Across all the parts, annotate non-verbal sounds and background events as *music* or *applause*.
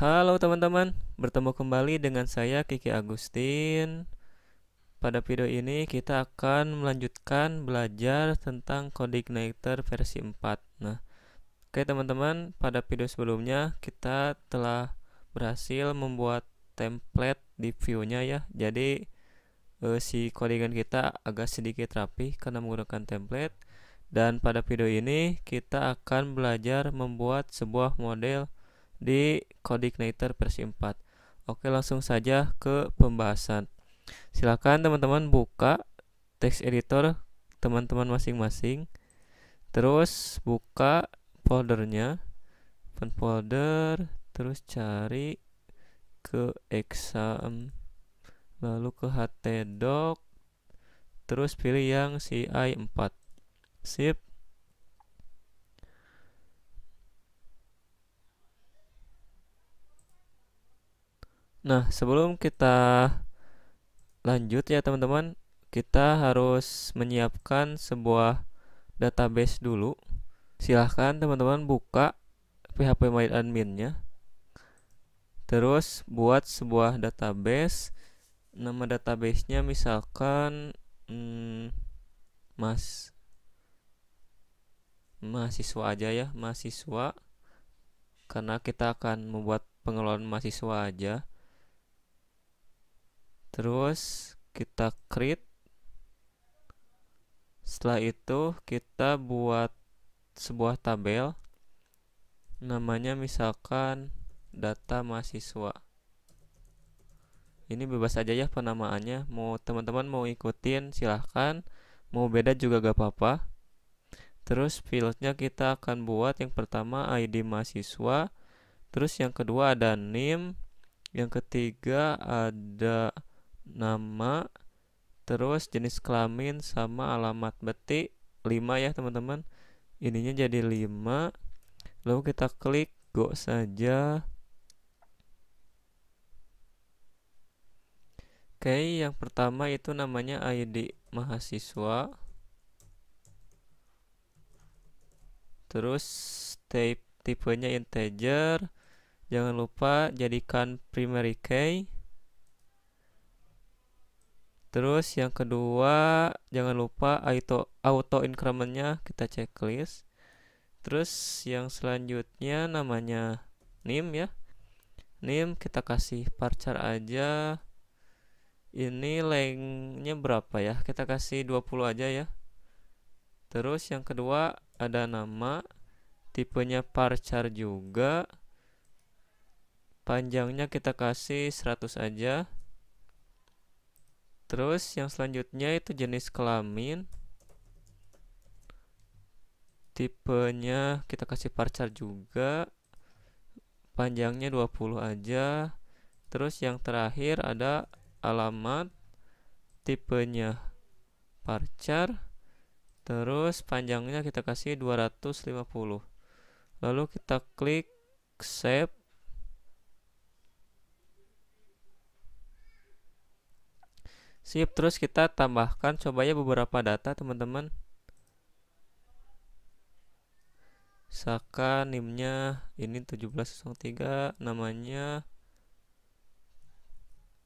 Halo teman-teman, bertemu kembali dengan saya Kiki Agustin. Pada video ini kita akan melanjutkan belajar tentang kode igniter versi 4. Nah, oke teman-teman, pada video sebelumnya kita telah berhasil membuat template di view-nya ya. Jadi eh, si kodingan kita agak sedikit rapi karena menggunakan template. Dan pada video ini kita akan belajar membuat sebuah model di igniter versi 4. Oke, langsung saja ke pembahasan. Silakan teman-teman buka text editor teman-teman masing-masing. Terus buka foldernya. Open folder, terus cari ke exam lalu ke htdoc terus pilih yang CI4. Sip. Nah, sebelum kita lanjut ya teman-teman, kita harus menyiapkan sebuah database dulu. Silahkan teman-teman buka PHP Admin-nya. Terus buat sebuah database. Nama databasenya misalkan hmm, Mas mahasiswa aja ya, mahasiswa karena kita akan membuat pengelolaan mahasiswa aja terus kita create setelah itu kita buat sebuah tabel namanya misalkan data mahasiswa ini bebas aja ya penamaannya mau teman-teman mau ikutin silahkan mau beda juga gak apa-apa terus fieldnya kita akan buat yang pertama ID mahasiswa terus yang kedua ada name yang ketiga ada nama terus jenis kelamin sama alamat betik 5 ya teman-teman ininya jadi 5 lalu kita klik go saja oke yang pertama itu namanya ID mahasiswa terus type tipenya integer jangan lupa jadikan primary key Terus yang kedua, jangan lupa auto auto incrementnya kita checklist. Terus yang selanjutnya namanya nim ya. Nim kita kasih parchar aja. Ini lengnya berapa ya? Kita kasih 20 aja ya. Terus yang kedua ada nama, tipenya parchar juga. Panjangnya kita kasih 100 aja Terus yang selanjutnya itu jenis kelamin. Tipenya kita kasih parcar juga. Panjangnya 20 aja. Terus yang terakhir ada alamat tipenya parcar. Terus panjangnya kita kasih 250. Lalu kita klik save Sip, terus kita tambahkan coba ya beberapa data, teman-teman. Saka nimnya ini 1703, namanya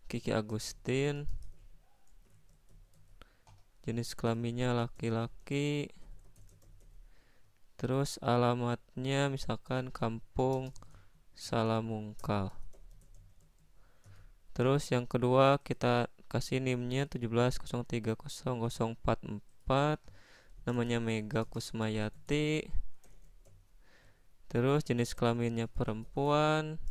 Kiki Agustin. Jenis kelaminnya laki-laki. Terus alamatnya misalkan Kampung Salamungkal. Terus yang kedua kita kasih nimnya 17030044 namanya Mega Kusmayati terus jenis kelaminnya perempuan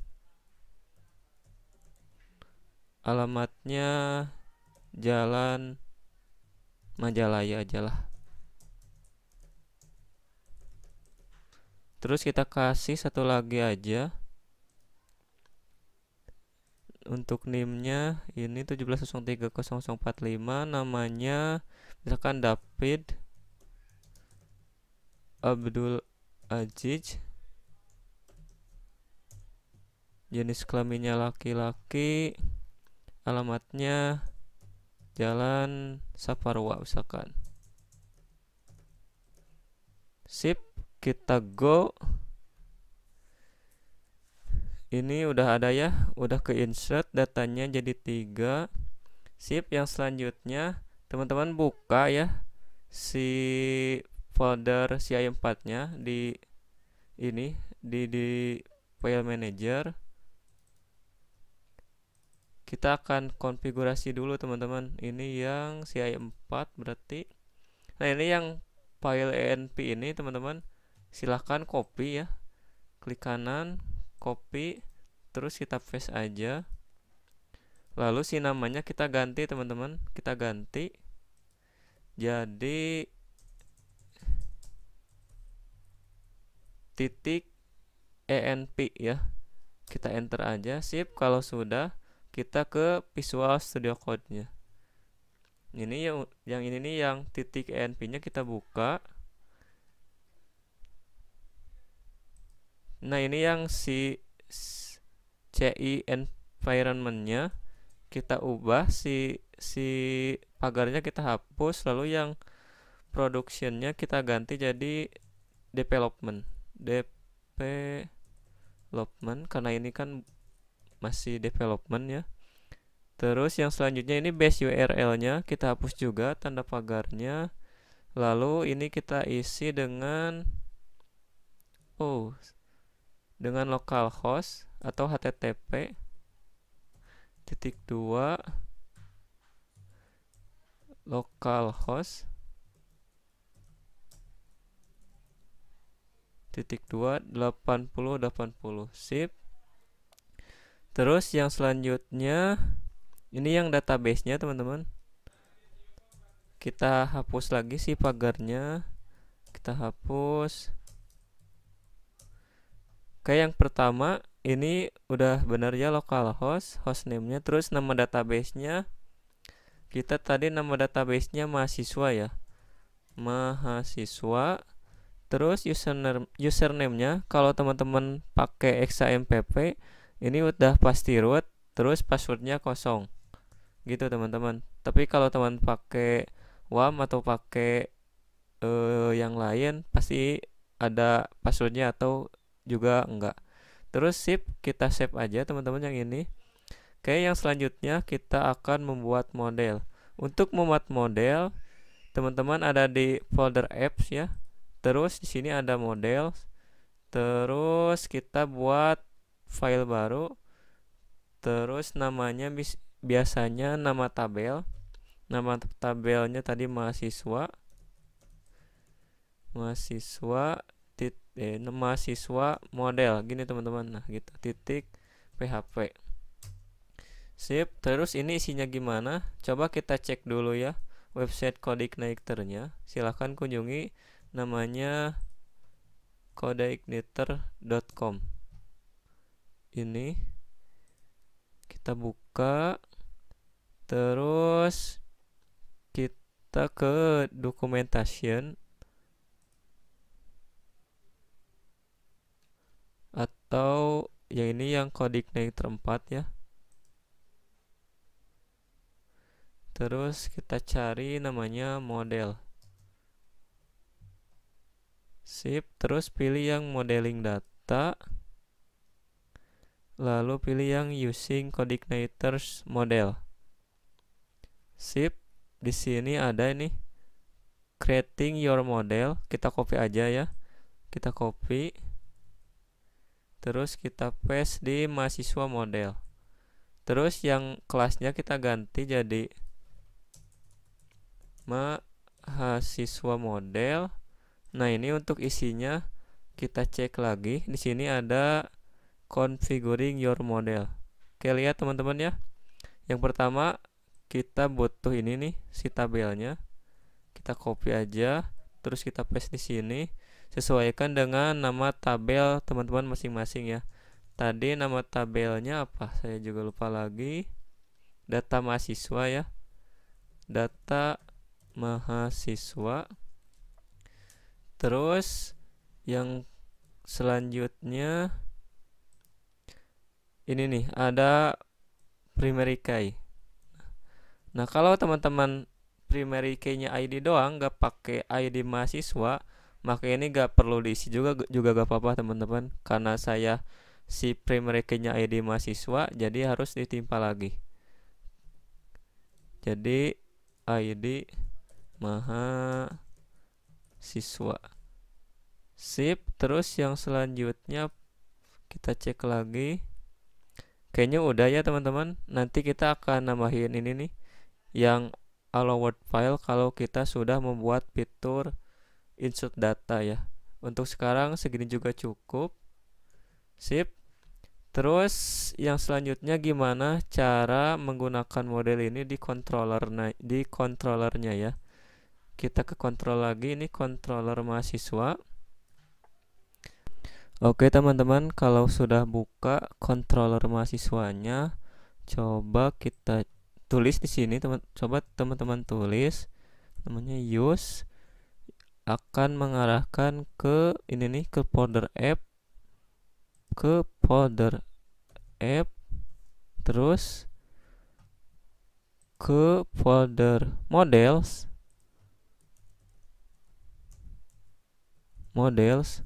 alamatnya Jalan Majalaya aja lah terus kita kasih satu lagi aja untuk NIM-nya ini 17030045 namanya misalkan David Abdul Aziz jenis kelaminnya laki-laki alamatnya Jalan Saparwa misalkan sip kita go ini udah ada ya udah ke insert datanya jadi tiga sip yang selanjutnya teman-teman buka ya si folder CI4 nya di ini di di file manager kita akan konfigurasi dulu teman-teman ini yang CI4 berarti nah ini yang file enp ini teman-teman silahkan copy ya klik kanan copy terus kita paste aja lalu si namanya kita ganti teman-teman kita ganti jadi titik enp ya kita enter aja sip kalau sudah kita ke Visual Studio Code nya ini yang yang ini nih yang titik enp nya kita buka nah ini yang si CI environmentnya kita ubah si si pagarnya kita hapus lalu yang productionnya kita ganti jadi development development karena ini kan masih development ya terus yang selanjutnya ini base URL nya kita hapus juga tanda pagarnya lalu ini kita isi dengan oh dengan localhost atau http titik dua localhost titik dua delapan puluh delapan puluh sip terus yang selanjutnya ini yang database nya teman-teman kita hapus lagi si pagarnya kita hapus Oke, yang pertama ini udah benar ya localhost, name nya terus nama database-nya. Kita tadi nama database-nya mahasiswa ya. Mahasiswa. Terus username username-nya kalau teman-teman pakai XAMPP ini udah pasti root, terus passwordnya kosong. Gitu teman-teman. Tapi kalau teman pakai WAM atau pakai uh, yang lain pasti ada passwordnya atau juga enggak terus sip kita save aja teman-teman yang ini oke yang selanjutnya kita akan membuat model untuk membuat model teman-teman ada di folder apps ya terus di sini ada model terus kita buat file baru terus namanya bis biasanya nama tabel nama tabelnya tadi mahasiswa mahasiswa D. Nama mahasiswa model. Gini teman-teman. Nah, gitu. Titik PHP. Sip, terus ini isinya gimana? Coba kita cek dulu ya website kode igniternya. Silahkan kunjungi namanya kodeigniter.com. Ini kita buka terus kita ke documentation atau yang ini yang kodiknya terempat ya terus kita cari namanya model sip terus pilih yang modeling data lalu pilih yang using codignators model sip di sini ada ini creating your model kita copy aja ya kita copy terus kita paste di mahasiswa model terus yang kelasnya kita ganti jadi mahasiswa model nah ini untuk isinya kita cek lagi di sini ada configuring your model oke lihat teman-teman ya yang pertama kita butuh ini nih si tabelnya kita copy aja terus kita paste di sini sesuaikan dengan nama tabel teman-teman masing-masing ya tadi nama tabelnya apa saya juga lupa lagi data mahasiswa ya data mahasiswa terus yang selanjutnya ini nih ada primary key nah kalau teman-teman primary key-nya ID doang nggak pakai ID mahasiswa maka ini gak perlu diisi juga juga gak apa-apa teman-teman karena saya si primary key-nya ID mahasiswa jadi harus ditimpa lagi jadi ID mahasiswa sip terus yang selanjutnya kita cek lagi kayaknya udah ya teman-teman nanti kita akan nambahin ini nih yang allow word file kalau kita sudah membuat fitur insert data ya untuk sekarang segini juga cukup sip terus yang selanjutnya gimana cara menggunakan model ini di controller di controllernya ya kita ke kontrol lagi ini controller mahasiswa Oke teman-teman kalau sudah buka controller mahasiswanya coba kita tulis di sini teman coba teman-teman tulis namanya use akan mengarahkan ke ini nih ke folder app ke folder app terus ke folder models models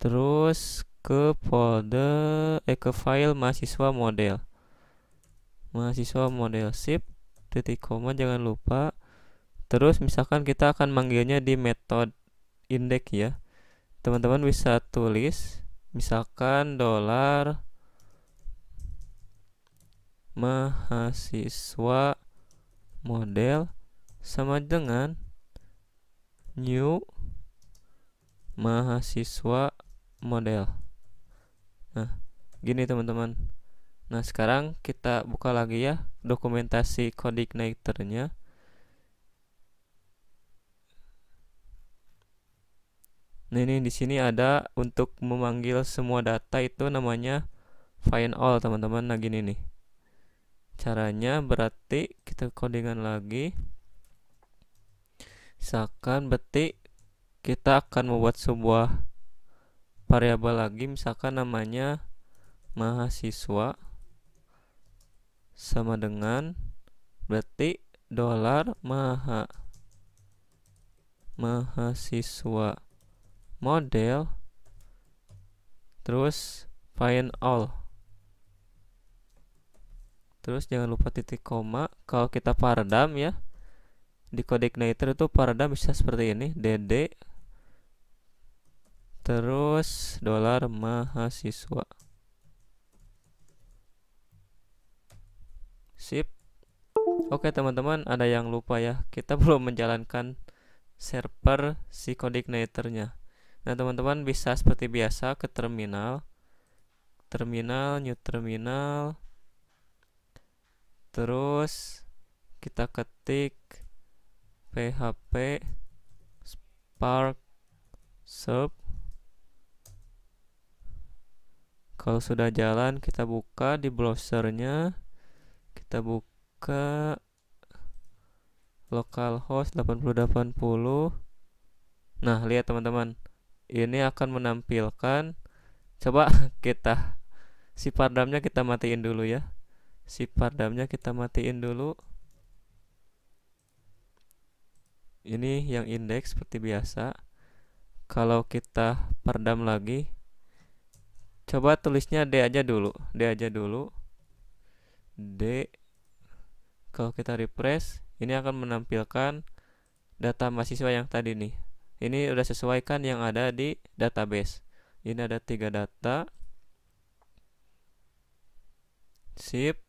terus ke folder eh ke file mahasiswa model mahasiswa model sip titik koma jangan lupa terus misalkan kita akan manggilnya di metode index ya teman-teman bisa tulis misalkan dolar mahasiswa model sama dengan new mahasiswa model nah gini teman-teman nah sekarang kita buka lagi ya dokumentasi code igniternya ini di sini ada untuk memanggil semua data itu namanya find all teman-teman nah gini nih caranya berarti kita codingan lagi misalkan berarti kita akan membuat sebuah variabel lagi misalkan namanya mahasiswa sama dengan berarti dolar maha mahasiswa model terus find all terus jangan lupa titik koma kalau kita paradigm ya di kode igniter itu paradigm bisa seperti ini dd terus dolar mahasiswa sip oke teman-teman ada yang lupa ya kita *laughs* belum menjalankan server si kode igniternya Nah, teman-teman bisa seperti biasa ke terminal. Terminal, new terminal. Terus kita ketik php spark sub Kalau sudah jalan, kita buka di browsernya. Kita buka localhost 8080. Nah, lihat teman-teman ini akan menampilkan coba *laughs* kita si pardamnya kita matiin dulu ya si pardamnya kita matiin dulu ini yang indeks seperti biasa kalau kita perdam lagi coba tulisnya D aja dulu D aja dulu D kalau kita refresh ini akan menampilkan data mahasiswa yang tadi nih ini udah sesuaikan yang ada di database ini ada tiga data sip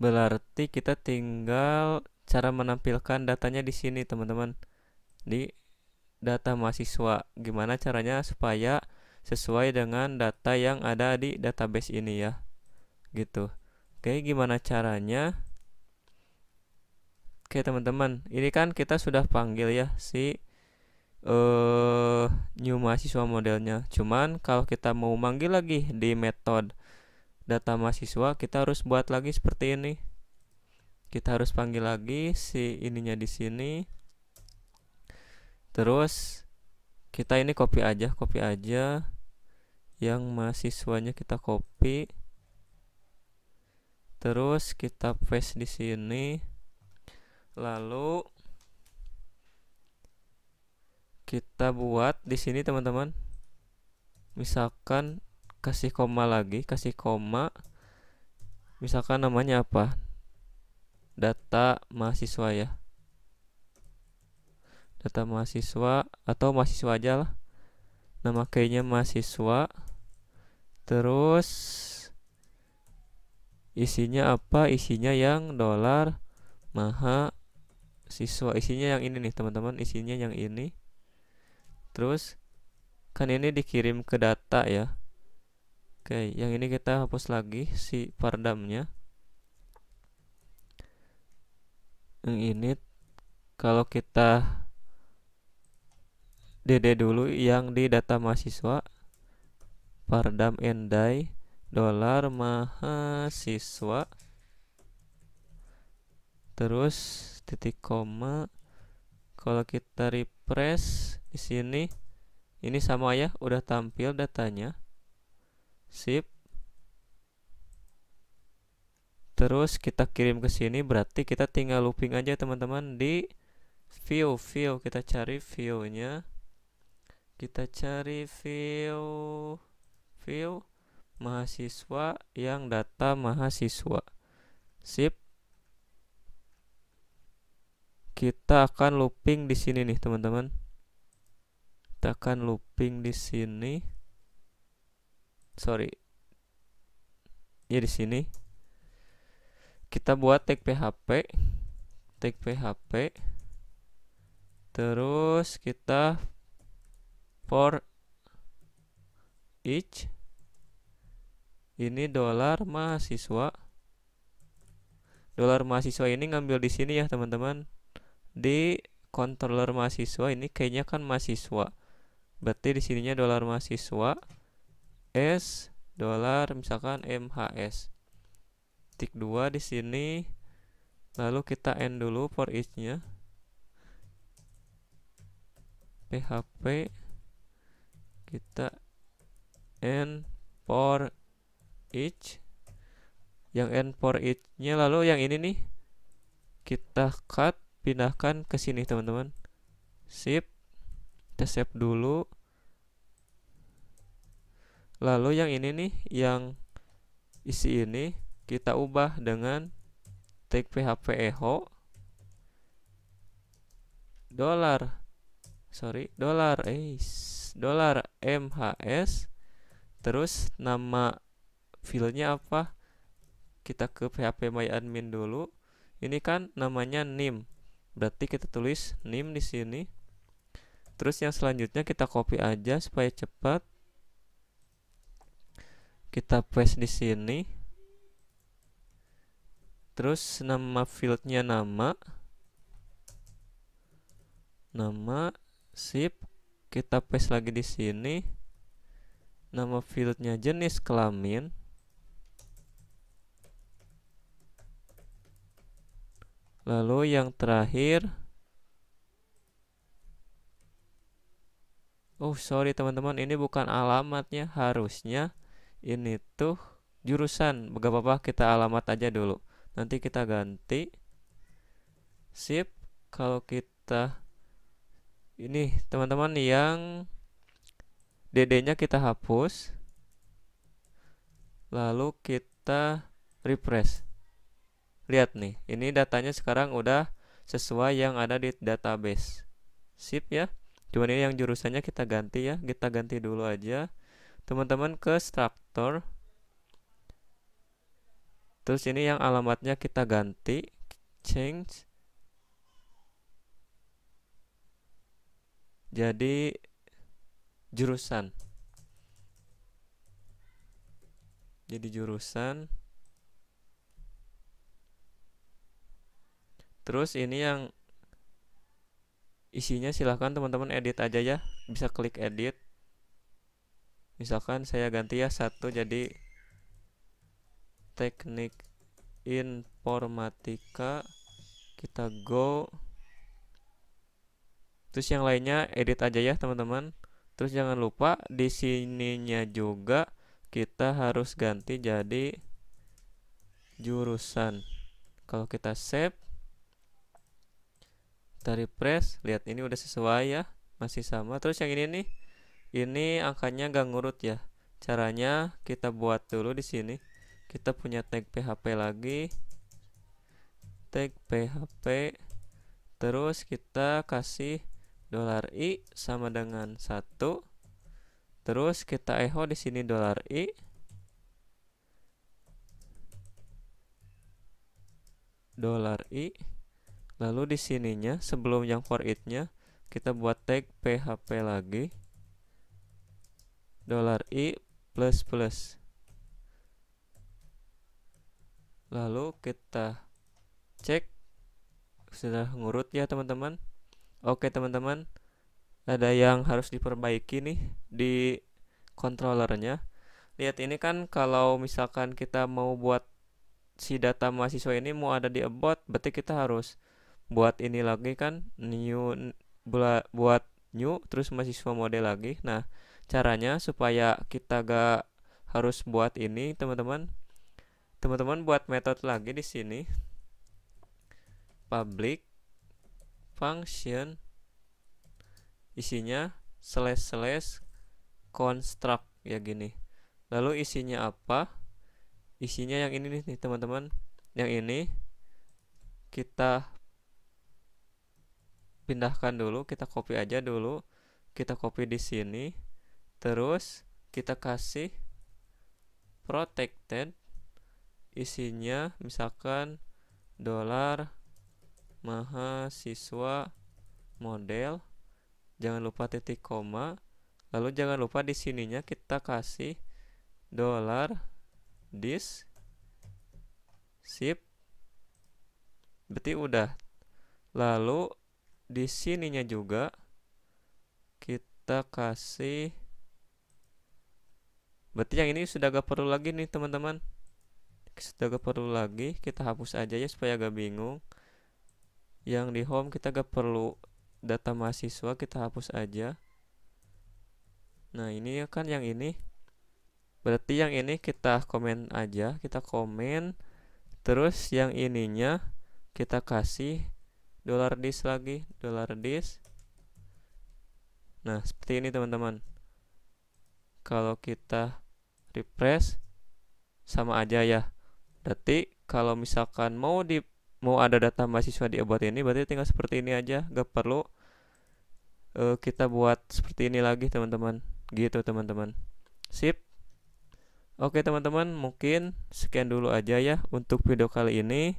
berarti kita tinggal cara menampilkan datanya di sini teman-teman di data mahasiswa gimana caranya supaya sesuai dengan data yang ada di database ini ya gitu oke gimana caranya Oke teman-teman, ini kan kita sudah panggil ya si uh, new mahasiswa modelnya. Cuman kalau kita mau manggil lagi di metode data mahasiswa, kita harus buat lagi seperti ini. Kita harus panggil lagi si ininya di sini. Terus kita ini copy aja, copy aja yang mahasiswanya kita copy. Terus kita paste di sini lalu kita buat di sini teman-teman misalkan kasih koma lagi kasih koma misalkan namanya apa data mahasiswa ya data mahasiswa atau mahasiswa aja lah nama kayaknya mahasiswa terus isinya apa isinya yang dolar maha siswa isinya yang ini nih teman-teman isinya yang ini terus kan ini dikirim ke data ya oke yang ini kita hapus lagi si pardamnya yang ini kalau kita DD dulu yang di data mahasiswa pardam endai dolar mahasiswa terus titik koma kalau kita refresh di sini ini sama ya udah tampil datanya sip terus kita kirim ke sini berarti kita tinggal looping aja teman-teman di view view kita cari viewnya kita cari view view mahasiswa yang data mahasiswa sip kita akan looping di sini nih teman-teman kita akan looping di sini sorry ya di sini kita buat tag php tag php terus kita for each ini dolar mahasiswa dolar mahasiswa ini ngambil di sini ya teman-teman di controller mahasiswa ini kayaknya kan mahasiswa. Berarti di sininya dolar mahasiswa S dolar misalkan MHS. Tik 2 di sini lalu kita end dulu for each-nya. PHP kita end for each yang end for each-nya lalu yang ini nih kita cut pindahkan ke sini teman-teman sip kita save dulu lalu yang ini nih yang isi ini kita ubah dengan take php echo dollar, sorry dollar, eh dollar mhs terus nama filenya apa kita ke php my admin dulu ini kan namanya nim Berarti kita tulis nim di sini. Terus yang selanjutnya kita copy aja supaya cepat. Kita paste di sini. Terus nama fieldnya nama. Nama sip kita paste lagi di sini. Nama fieldnya jenis kelamin. Lalu yang terakhir Oh sorry teman-teman ini bukan alamatnya Harusnya ini tuh jurusan Gak apa-apa kita alamat aja dulu Nanti kita ganti Sip Kalau kita Ini teman-teman yang DD-nya kita hapus Lalu kita refresh lihat nih ini datanya sekarang udah sesuai yang ada di database sip ya cuman ini yang jurusannya kita ganti ya kita ganti dulu aja teman-teman ke structure terus ini yang alamatnya kita ganti change jadi jurusan jadi jurusan terus ini yang isinya silahkan teman-teman edit aja ya bisa klik edit misalkan saya ganti ya satu jadi teknik informatika kita go terus yang lainnya edit aja ya teman-teman terus jangan lupa di sininya juga kita harus ganti jadi jurusan kalau kita save kita refresh lihat ini udah sesuai ya masih sama terus yang ini nih ini angkanya gak ngurut ya caranya kita buat dulu di sini kita punya tag php lagi tag php terus kita kasih dolar i sama dengan satu terus kita echo di sini dolar i dolar i Lalu di sininya sebelum yang for it-nya kita buat tag php lagi dollar i plus plus. Lalu kita cek sudah ngurut ya teman-teman. Oke teman-teman, ada yang harus diperbaiki nih di controllernya. Lihat ini kan kalau misalkan kita mau buat si data mahasiswa ini mau ada di about, berarti kita harus buat ini lagi kan new buat new terus mahasiswa mode lagi nah caranya supaya kita gak harus buat ini teman-teman teman-teman buat metode lagi di sini public function isinya slash slash construct ya gini lalu isinya apa isinya yang ini nih teman-teman yang ini kita pindahkan dulu, kita copy aja dulu. Kita copy di sini. Terus kita kasih protected isinya misalkan dolar mahasiswa model jangan lupa titik koma lalu jangan lupa di sininya kita kasih dolar dis sip berarti udah lalu di sininya juga kita kasih berarti yang ini sudah gak perlu lagi nih teman-teman sudah gak perlu lagi kita hapus aja ya supaya gak bingung yang di home kita gak perlu data mahasiswa kita hapus aja nah ini ya kan yang ini berarti yang ini kita komen aja kita komen terus yang ininya kita kasih dollar disk lagi dollar disk nah seperti ini teman-teman kalau kita refresh sama aja ya berarti kalau misalkan mau di mau ada data mahasiswa di abad ini berarti tinggal seperti ini aja gak perlu uh, kita buat seperti ini lagi teman-teman gitu teman-teman sip Oke teman-teman, mungkin sekian dulu aja ya untuk video kali ini.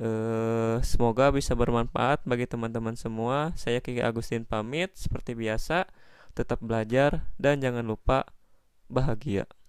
Eh, semoga bisa bermanfaat bagi teman-teman semua. Saya Kiki Agustin pamit seperti biasa. Tetap belajar dan jangan lupa bahagia.